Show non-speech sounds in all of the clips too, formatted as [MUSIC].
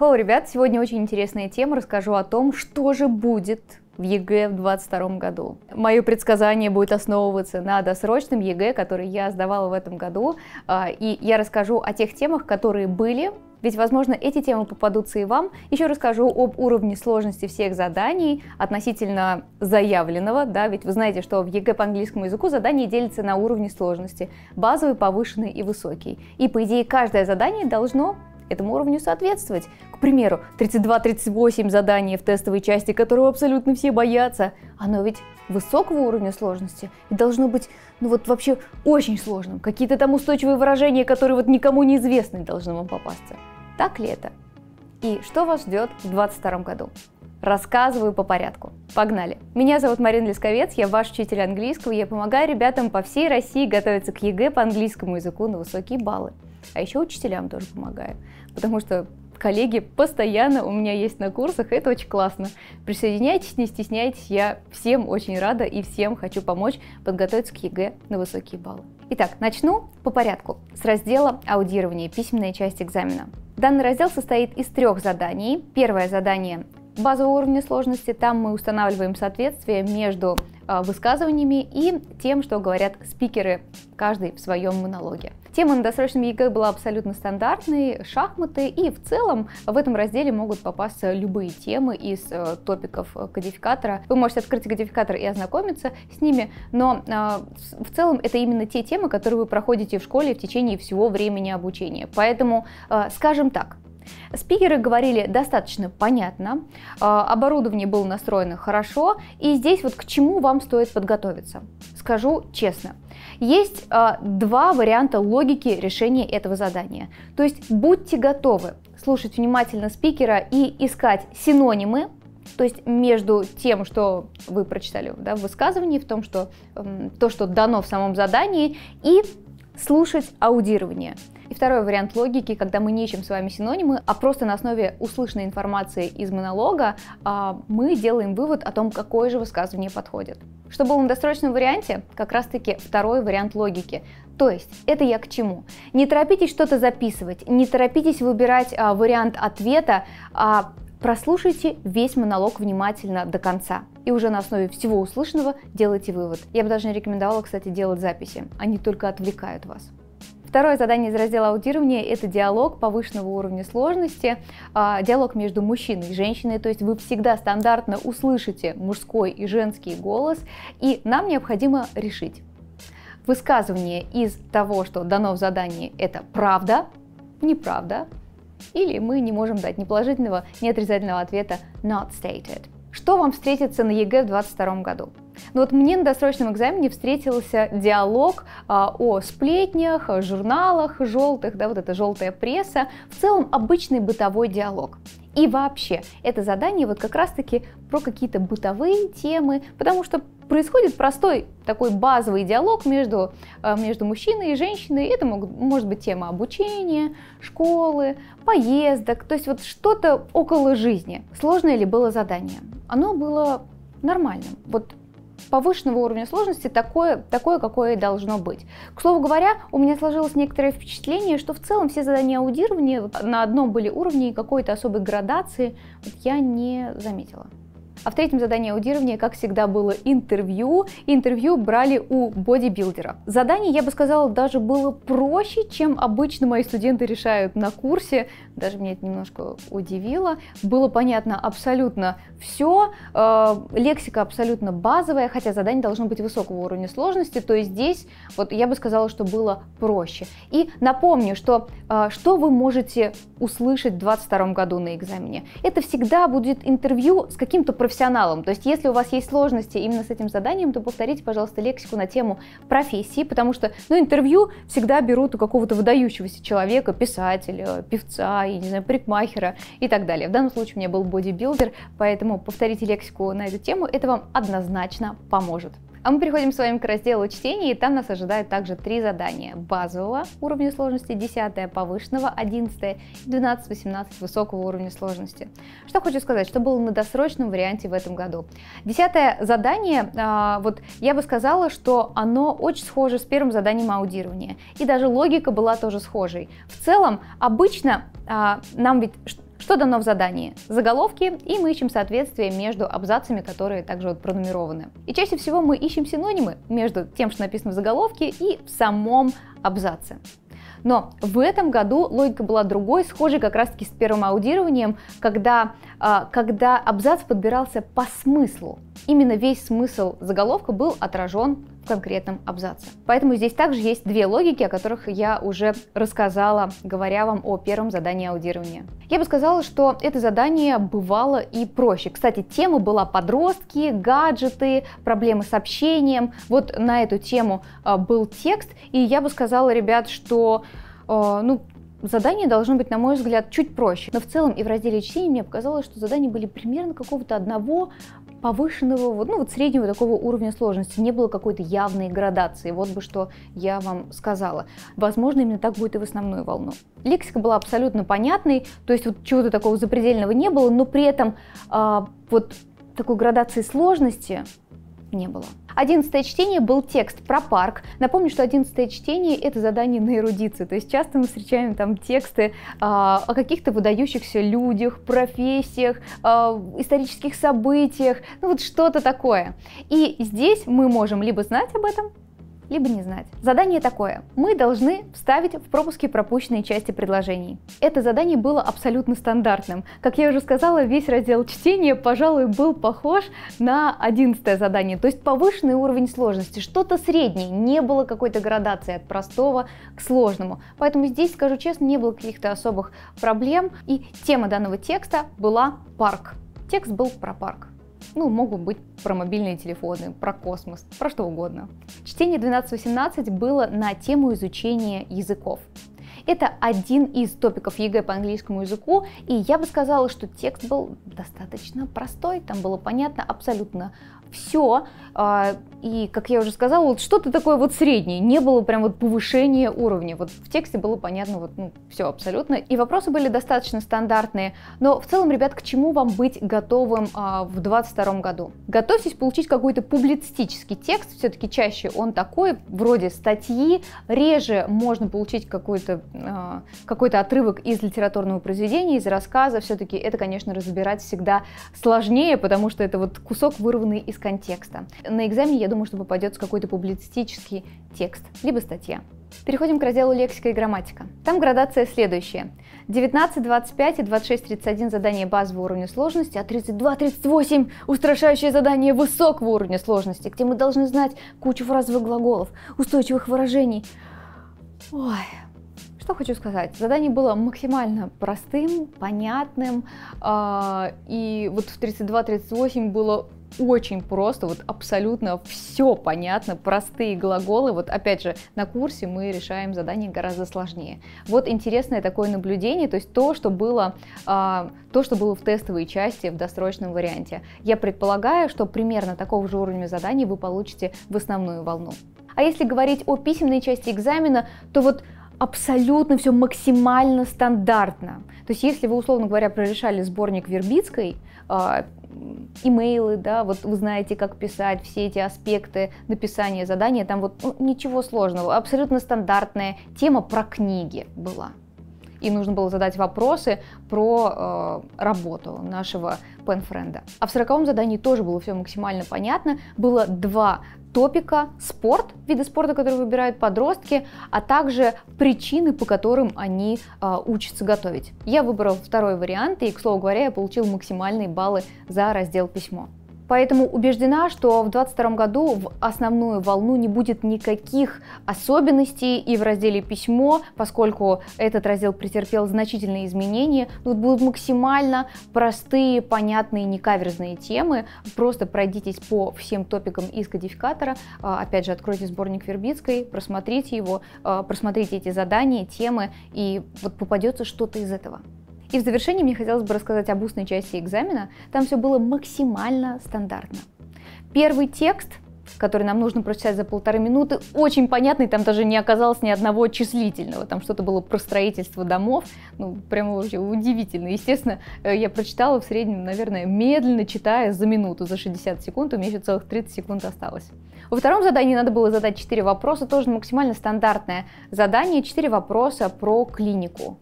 Hello, ребят! Сегодня очень интересная тема. Расскажу о том, что же будет в ЕГЭ в 2022 году. Мое предсказание будет основываться на досрочном ЕГЭ, который я сдавала в этом году. А, и я расскажу о тех темах, которые были ведь, возможно, эти темы попадутся и вам. Еще расскажу об уровне сложности всех заданий относительно заявленного, да, ведь вы знаете, что в ЕГЭ по английскому языку задания делятся на уровни сложности – базовый, повышенный и высокий. И, по идее, каждое задание должно этому уровню соответствовать. К примеру, 32-38 задания в тестовой части, которого абсолютно все боятся, оно ведь высокого уровня сложности и должно быть, ну вот вообще очень сложным. Какие-то там устойчивые выражения, которые вот никому не известны, должны вам попасться. Так ли это? И что вас ждет в 2022 году? Рассказываю по порядку. Погнали! Меня зовут Марина Лисковец, я ваш учитель английского, я помогаю ребятам по всей России готовиться к ЕГЭ по английскому языку на высокие баллы. А еще учителям тоже помогаю, потому что коллеги постоянно у меня есть на курсах, это очень классно. Присоединяйтесь, не стесняйтесь, я всем очень рада и всем хочу помочь подготовиться к ЕГЭ на высокие баллы. Итак, начну по порядку, с раздела аудирования письменная часть экзамена. Данный раздел состоит из трех заданий. Первое задание базового уровня сложности, там мы устанавливаем соответствие между а, высказываниями и тем, что говорят спикеры, каждый в своем монологе. Тема на досрочном ЕГЭ была абсолютно стандартной, шахматы, и в целом в этом разделе могут попасться любые темы из э, топиков э, кодификатора. Вы можете открыть кодификатор и ознакомиться с ними, но э, в целом это именно те темы, которые вы проходите в школе в течение всего времени обучения. Поэтому, э, скажем так, Спикеры говорили достаточно понятно, э, оборудование было настроено хорошо, и здесь вот к чему вам стоит подготовиться. Скажу честно, есть э, два варианта логики решения этого задания. То есть будьте готовы слушать внимательно спикера и искать синонимы, то есть между тем, что вы прочитали да, в высказывании, в том, что э, то, что дано в самом задании, и слушать аудирование. И второй вариант логики, когда мы не ищем с вами синонимы, а просто на основе услышанной информации из монолога а, мы делаем вывод о том, какое же высказывание подходит. Что было на досрочном варианте? Как раз-таки второй вариант логики. То есть, это я к чему? Не торопитесь что-то записывать, не торопитесь выбирать а, вариант ответа, а прослушайте весь монолог внимательно до конца. И уже на основе всего услышанного делайте вывод. Я бы даже не рекомендовала, кстати, делать записи. Они только отвлекают вас. Второе задание из раздела аудирования – это диалог повышенного уровня сложности, а, диалог между мужчиной и женщиной, то есть вы всегда стандартно услышите мужской и женский голос, и нам необходимо решить. Высказывание из того, что дано в задании – это правда, неправда, или мы не можем дать ни положительного, ни отрицательного ответа «not stated». Что вам встретится на ЕГЭ в 2022 году? Но вот мне на досрочном экзамене встретился диалог а, о сплетнях, о журналах желтых, да, вот эта желтая пресса, в целом обычный бытовой диалог. И вообще, это задание вот как раз-таки про какие-то бытовые темы, потому что происходит простой такой базовый диалог между, а, между мужчиной и женщиной. Это могут, может быть тема обучения, школы, поездок, то есть вот что-то около жизни. Сложное ли было задание? Оно было нормальным. Вот повышенного уровня сложности такое, такое, какое и должно быть. К слову говоря, у меня сложилось некоторое впечатление, что в целом все задания аудирования на одном были уровне и какой-то особой градации вот я не заметила. А в третьем задании аудирования, как всегда, было интервью. Интервью брали у бодибилдера. Задание, я бы сказала, даже было проще, чем обычно мои студенты решают на курсе. Даже меня это немножко удивило. Было понятно абсолютно все. Э, лексика абсолютно базовая, хотя задание должно быть высокого уровня сложности. То есть здесь, вот я бы сказала, что было проще. И напомню, что э, что вы можете услышать в 2022 году на экзамене. Это всегда будет интервью с каким-то профессионалом профессионалом. То есть, если у вас есть сложности именно с этим заданием, то повторите, пожалуйста, лексику на тему профессии, потому что ну, интервью всегда берут у какого-то выдающегося человека, писателя, певца, я не знаю, парикмахера и так далее. В данном случае у меня был бодибилдер, поэтому повторите лексику на эту тему, это вам однозначно поможет. А мы переходим с вами к разделу чтения, и там нас ожидают также три задания. Базового уровня сложности, 10 повышенного, 11 и 12-18 высокого уровня сложности. Что хочу сказать, что было на досрочном варианте в этом году. Десятое задание, а, вот я бы сказала, что оно очень схоже с первым заданием аудирования. И даже логика была тоже схожей. В целом, обычно а, нам ведь что дано в задании? Заголовки, и мы ищем соответствие между абзацами, которые также вот пронумерованы. И чаще всего мы ищем синонимы между тем, что написано в заголовке, и в самом абзаце. Но в этом году логика была другой, схожей как раз-таки с первым аудированием, когда, а, когда абзац подбирался по смыслу. Именно весь смысл заголовка был отражен конкретном абзаце. Поэтому здесь также есть две логики, о которых я уже рассказала, говоря вам о первом задании аудирования. Я бы сказала, что это задание бывало и проще. Кстати, тема была подростки, гаджеты, проблемы с общением. Вот на эту тему а, был текст, и я бы сказала, ребят, что а, ну, Задание должно быть, на мой взгляд, чуть проще. Но в целом и в разделе чтения мне показалось, что задания были примерно какого-то одного повышенного, вот, ну вот среднего такого уровня сложности, не было какой-то явной градации, вот бы что я вам сказала. Возможно, именно так будет и в основную волну. Лексика была абсолютно понятной, то есть вот чего-то такого запредельного не было, но при этом э, вот такой градации сложности не было. Одиннадцатое чтение был текст про парк. Напомню, что одиннадцатое чтение – это задание на эрудиции, то есть часто мы встречаем там тексты а, о каких-то выдающихся людях, профессиях, а, исторических событиях, ну вот что-то такое. И здесь мы можем либо знать об этом, либо не знать. Задание такое. Мы должны вставить в пропуски пропущенные части предложений. Это задание было абсолютно стандартным. Как я уже сказала, весь раздел чтения, пожалуй, был похож на 11 задание, то есть повышенный уровень сложности, что-то среднее, не было какой-то градации от простого к сложному. Поэтому здесь, скажу честно, не было каких-то особых проблем, и тема данного текста была парк. Текст был про парк. Ну, могут быть про мобильные телефоны, про космос, про что угодно. Чтение 12-18 было на тему изучения языков. Это один из топиков ЕГЭ по английскому языку, и я бы сказала, что текст был достаточно простой, там было понятно абсолютно все. А, и, как я уже сказала, вот что-то такое вот среднее, не было прям вот повышения уровня. Вот в тексте было понятно вот ну, все абсолютно. И вопросы были достаточно стандартные. Но в целом, ребят, к чему вам быть готовым а, в 2022 году? Готовьтесь получить какой-то публицистический текст, все-таки чаще он такой, вроде статьи, реже можно получить какой-то а, какой отрывок из литературного произведения, из рассказа. Все-таки это, конечно, разбирать всегда сложнее, потому что это вот кусок вырванный из контекста. На экзамене, я думаю, что попадется какой-то публицистический текст, либо статья. Переходим к разделу лексика и грамматика. Там градация следующая. 19, 25 и 26, 31 задания базового уровня сложности, а 32, 38 устрашающее задание высокого уровня сложности, где мы должны знать кучу фразовых глаголов, устойчивых выражений. Ой, что хочу сказать. Задание было максимально простым, понятным, э, и вот в 32-38 было очень просто, вот абсолютно все понятно, простые глаголы. Вот опять же, на курсе мы решаем задания гораздо сложнее. Вот интересное такое наблюдение, то есть то, что было, а, то, что было в тестовой части в досрочном варианте. Я предполагаю, что примерно такого же уровня заданий вы получите в основную волну. А если говорить о письменной части экзамена, то вот абсолютно все максимально стандартно. То есть если вы, условно говоря, прорешали сборник Вербицкой, а, имейлы, да, вот вы знаете, как писать, все эти аспекты написания задания, там вот ну, ничего сложного, абсолютно стандартная тема про книги была. И нужно было задать вопросы про э, работу нашего пенфренда. А в сороковом задании тоже было все максимально понятно. Было два топика спорт, виды спорта, которые выбирают подростки, а также причины, по которым они э, учатся готовить. Я выбрал второй вариант, и, к слову говоря, я получил максимальные баллы за раздел «Письмо». Поэтому убеждена, что в 2022 году в основную волну не будет никаких особенностей и в разделе «Письмо», поскольку этот раздел претерпел значительные изменения, тут ну, будут максимально простые, понятные, некаверзные темы. Просто пройдитесь по всем топикам из кодификатора, а, опять же, откройте сборник Вербицкой, просмотрите его, а, просмотрите эти задания, темы, и вот попадется что-то из этого. И в завершении мне хотелось бы рассказать об устной части экзамена. Там все было максимально стандартно. Первый текст который нам нужно прочитать за полторы минуты, очень понятный, там даже не оказалось ни одного числительного, там что-то было про строительство домов, ну, прямо вообще удивительно. Естественно, э, я прочитала в среднем, наверное, медленно читая за минуту, за 60 секунд, у меня еще целых 30 секунд осталось. Во втором задании надо было задать 4 вопроса, тоже максимально стандартное задание, 4 вопроса про клинику.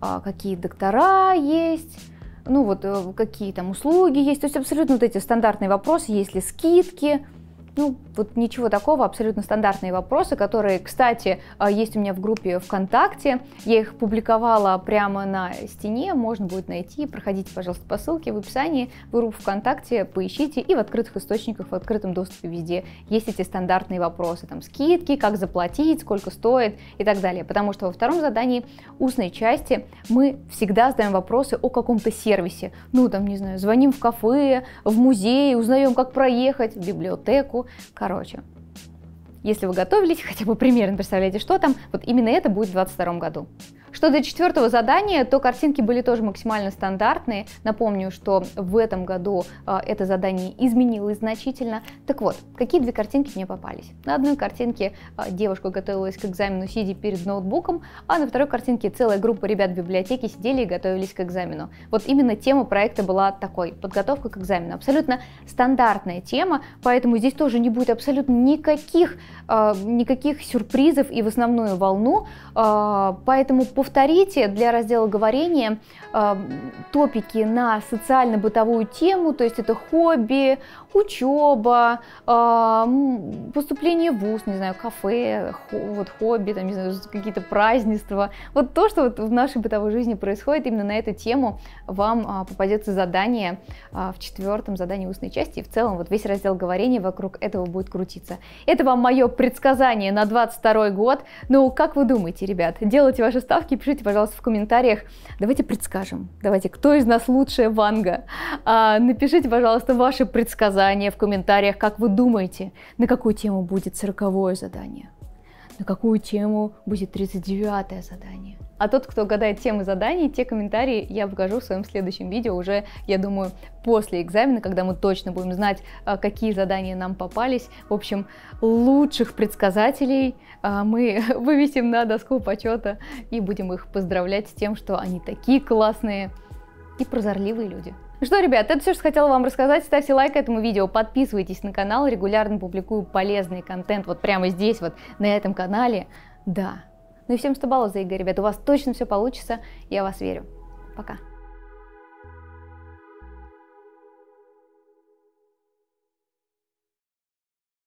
А, какие доктора есть, ну вот э, какие там услуги есть, то есть абсолютно вот эти стандартные вопросы, есть ли скидки, ну, вот ничего такого, абсолютно стандартные вопросы, которые, кстати, а, есть у меня в группе ВКонтакте. Я их публиковала прямо на стене, можно будет найти. Проходите, пожалуйста, по ссылке в описании, в группу ВКонтакте, поищите. И в открытых источниках, в открытом доступе везде есть эти стандартные вопросы. Там скидки, как заплатить, сколько стоит и так далее. Потому что во втором задании устной части мы всегда задаем вопросы о каком-то сервисе. Ну, там, не знаю, звоним в кафе, в музей, узнаем, как проехать, в библиотеку короче. Если вы готовились, [LAUGHS] хотя бы примерно представляете, что там, вот именно это будет в 2022 году. Что до четвертого задания, то картинки были тоже максимально стандартные. Напомню, что в этом году а, это задание изменилось значительно. Так вот, какие две картинки мне попались? На одной картинке а, девушка готовилась к экзамену, сидя перед ноутбуком, а на второй картинке целая группа ребят в библиотеке сидели и готовились к экзамену. Вот именно тема проекта была такой – подготовка к экзамену. Абсолютно стандартная тема, поэтому здесь тоже не будет абсолютно никаких, а, никаких сюрпризов и в основную волну, поэтому Повторите для раздела говорения э, топики на социально-бытовую тему, то есть это хобби, учеба, а, поступление в ВУЗ, не знаю, кафе, вот хобби, там, не знаю, какие-то празднества. Вот то, что вот в нашей бытовой жизни происходит, именно на эту тему вам а, попадется задание а, в четвертом задании устной части. И в целом вот весь раздел говорения вокруг этого будет крутиться. Это вам мое предсказание на 22 год. Ну, как вы думаете, ребят, делайте ваши ставки, пишите, пожалуйста, в комментариях. Давайте предскажем. Давайте, кто из нас лучшая Ванга? напишите, пожалуйста, ваши предсказания указания в комментариях, как вы думаете, на какую тему будет 40 задание, на какую тему будет 39 задание. А тот, кто угадает темы заданий, те комментарии я покажу в своем следующем видео уже, я думаю, после экзамена, когда мы точно будем знать, а, какие задания нам попались. В общем, лучших предсказателей а, мы [LAUGHS] вывесим на доску почета и будем их поздравлять с тем, что они такие классные и прозорливые люди. Ну что, ребят, это все, что хотела вам рассказать. Ставьте лайк этому видео, подписывайтесь на канал, регулярно публикую полезный контент вот прямо здесь, вот на этом канале. Да. Ну и всем 100 баллов за Игорь, ребят. У вас точно все получится, я вас верю. Пока.